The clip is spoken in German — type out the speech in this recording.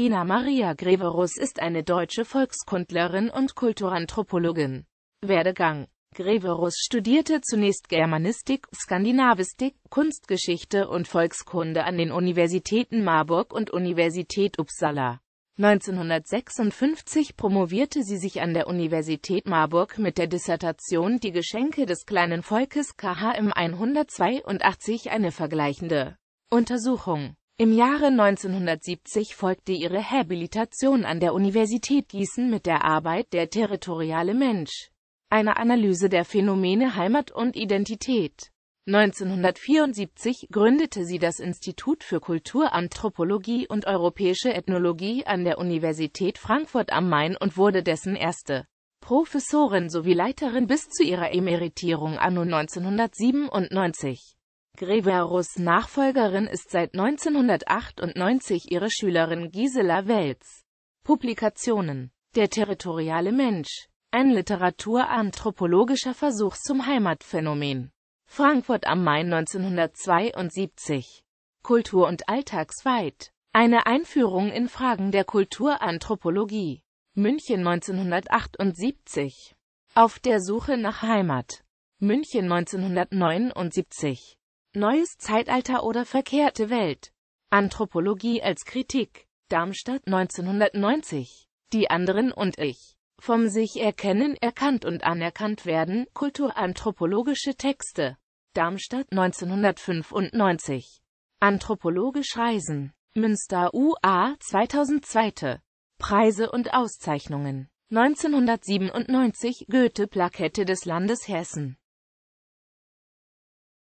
Ina Maria Greverus ist eine deutsche Volkskundlerin und Kulturanthropologin. Werdegang Greverus studierte zunächst Germanistik, Skandinavistik, Kunstgeschichte und Volkskunde an den Universitäten Marburg und Universität Uppsala. 1956 promovierte sie sich an der Universität Marburg mit der Dissertation Die Geschenke des kleinen Volkes KHM 182 eine vergleichende Untersuchung im Jahre 1970 folgte ihre Habilitation an der Universität Gießen mit der Arbeit Der territoriale Mensch, eine Analyse der Phänomene Heimat und Identität. 1974 gründete sie das Institut für Kulturanthropologie und Europäische Ethnologie an der Universität Frankfurt am Main und wurde dessen erste Professorin sowie Leiterin bis zu ihrer Emeritierung anno 1997. Greverus Nachfolgerin ist seit 1998 ihre Schülerin Gisela Welz. Publikationen Der territoriale Mensch ein literaturanthropologischer Versuch zum Heimatphänomen. Frankfurt am Main 1972. Kultur und Alltagsweit. Eine Einführung in Fragen der Kulturanthropologie. München 1978. Auf der Suche nach Heimat. München 1979. Neues Zeitalter oder verkehrte Welt. Anthropologie als Kritik. Darmstadt 1990. Die anderen und ich. Vom sich erkennen, erkannt und anerkannt werden. Kulturanthropologische Texte. Darmstadt 1995. Anthropologisch Reisen. Münster UA 2002. Preise und Auszeichnungen. 1997 Goethe-Plakette des Landes Hessen.